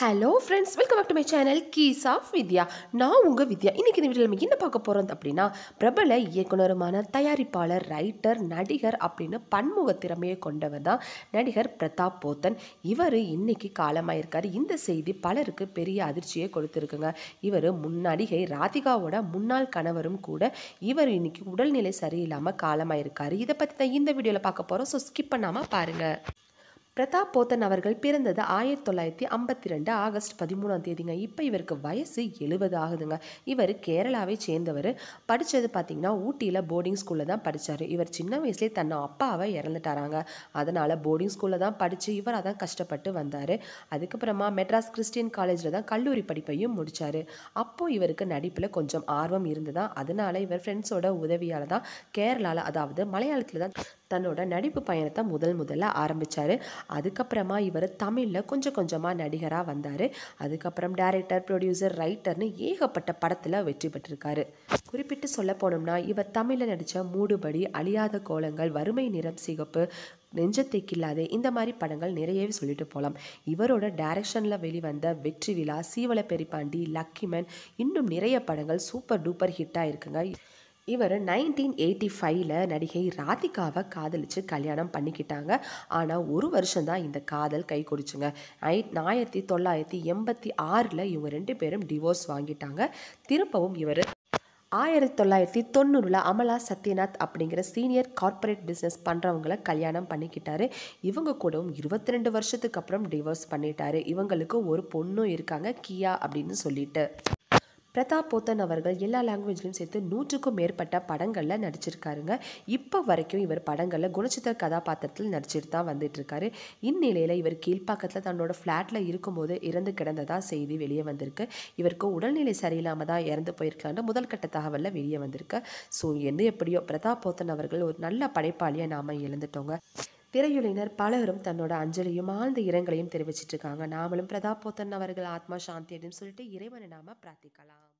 hello friends welcome back to my channel keys of Vidya நான் உங்கள் வித்யா இன்றைக்கி இந்த வீட்டில் நம்ம என்ன பார்க்க போகிறோம் அப்படின்னா பிரபல இயக்குனருமான தயாரிப்பாளர் ரைட்டர் நடிகர் அப்படின்னு பன்முக திறமையை கொண்டவர் தான் நடிகர் பிரதாப் போத்தன் இவர் இன்றைக்கி காலமாயிருக்கார் இந்த செய்தி பலருக்கு பெரிய அதிர்ச்சியை கொடுத்துருக்குங்க இவர் முன்னடிகை ராதிகாவோட முன்னாள் கணவரும் கூட இவர் இன்றைக்கி உடல்நிலை சரியில்லாமல் காலமாயிருக்கார் இதை பற்றி தான் இந்த வீடியோவில் பார்க்க போகிறோம் ஸோ ஸ்கிப் பண்ணாமல் பாருங்கள் பிரதாப் போத்தன் அவர்கள் பிறந்தது ஆயிரத்தி தொள்ளாயிரத்தி ஐம்பத்தி ரெண்டு ஆகஸ்ட் பதிமூணாம் தேதிங்க இப்போ இவருக்கு வயசு எழுபது ஆகுதுங்க இவர் கேரளாவை சேர்ந்தவர் படித்தது பார்த்தீங்கன்னா ஊட்டியில் போர்டிங் ஸ்கூலில் தான் படித்தார் இவர் சின்ன வயசுலேயே தன்னை அப்பாவை இறந்துட்டாராங்க அதனால் போர்டிங் ஸ்கூலில் தான் படித்து இவர் அதான் கஷ்டப்பட்டு வந்தார் அதுக்கப்புறமா மெட்ராஸ் கிறிஸ்டியன் காலேஜில் தான் கல்லூரி படிப்பையும் முடித்தார் அப்போது இவருக்கு நடிப்பில் கொஞ்சம் ஆர்வம் தான் அதனால் இவர் ஃப்ரெண்ட்ஸோட உதவியால் தான் கேரளாவில் அதாவது மலையாளத்தில் தான் தன்னோட நடிப்பு பயணத்தை முதல் முதல்ல ஆரம்பித்தார் அதுக்கப்புறமா இவர் தமிழில் கொஞ்சம் கொஞ்சமாக நடிகராக வந்தார் அதுக்கப்புறம் டேரக்டர் ப்ரொடியூசர் ரைட்டர்னு ஏகப்பட்ட படத்தில் வெற்றி பெற்றிருக்காரு குறிப்பிட்டு சொல்ல போனோம்னா இவர் தமிழில் நடித்த மூடுபடி அழியாத கோலங்கள் வறுமை நிறம் சிகப்பு நெஞ்சத்தை கில்லாதே இந்த மாதிரி படங்கள் நிறையவே சொல்லிட்டு போகலாம் இவரோட டைரக்ஷனில் வெளிவந்த வெற்றி விழா சீவல பெரிப்பாண்டி லக்கிமன் இன்னும் நிறைய படங்கள் சூப்பர் டூப்பர் ஹிட்டாக இருக்குங்க இவர் நைன்டீன் எயிட்டி ஃபைவ்ல நடிகை ராதிகாவை காதலித்து கல்யாணம் பண்ணிக்கிட்டாங்க ஆனால் ஒரு வருஷம்தான் இந்த காதல் கை குடிச்சுங்க ஐ ஆயிரத்தி தொள்ளாயிரத்தி எண்பத்தி ஆறில் இவங்க ரெண்டு பேரும் டிவோர்ஸ் வாங்கிட்டாங்க திருப்பவும் இவர் ஆயிரத்தி தொள்ளாயிரத்தி தொண்ணூறில் அமலா சத்யநாத் அப்படிங்கிற சீனியர் கார்ப்பரேட் பிஸ்னஸ் பண்ணுறவங்கள கல்யாணம் பண்ணிக்கிட்டாரு இவங்க கூடவும் இருபத்தி ரெண்டு வருஷத்துக்கு அப்புறம் டிவோர்ஸ் பண்ணிட்டாரு இவங்களுக்கு ஒரு பொண்ணும் இருக்காங்க கியா அப்படின்னு சொல்லிட்டு பிரதாப் போத்தன் அவர்கள் எல்லா லாங்குவேஜ்லையும் சேர்த்து நூற்றுக்கும் மேற்பட்ட படங்களில் நடிச்சிருக்காருங்க இப்போ வரைக்கும் இவர் படங்களில் குணச்சித்திர கதாபாத்திரத்தில் நடிச்சிட்டு தான் இருக்காரு இந்நிலையில் இவர் கீழ்ப்பாக்கத்தில் தன்னோட ஃப்ளாட்டில் இருக்கும்போது இறந்து கிடந்ததாக செய்தி வெளியே வந்திருக்கு இவருக்கு உடல்நிலை சரியில்லாமல் தான் இறந்து போயிருக்கான்னு முதல் கட்ட தகவலில் வெளியே வந்திருக்கு ஸோ என்ன எப்படியோ பிரதாப் போத்தன் அவர்கள் ஒரு நல்ல படைப்பாளியை நாம் இழந்துட்டோங்க திரையுலையினர் பலரும் தன்னோட அஞ்சலியும் ஆழ்ந்த இரங்கலையும் தெரிவிச்சிட்டு இருக்காங்க நாமளும் பிரதாப் போத்தன் அவர்கள் ஆத்மா சாந்தி அப்படின்னு சொல்லிட்டு இறைவனை நாம பிரார்த்திக்கலாம்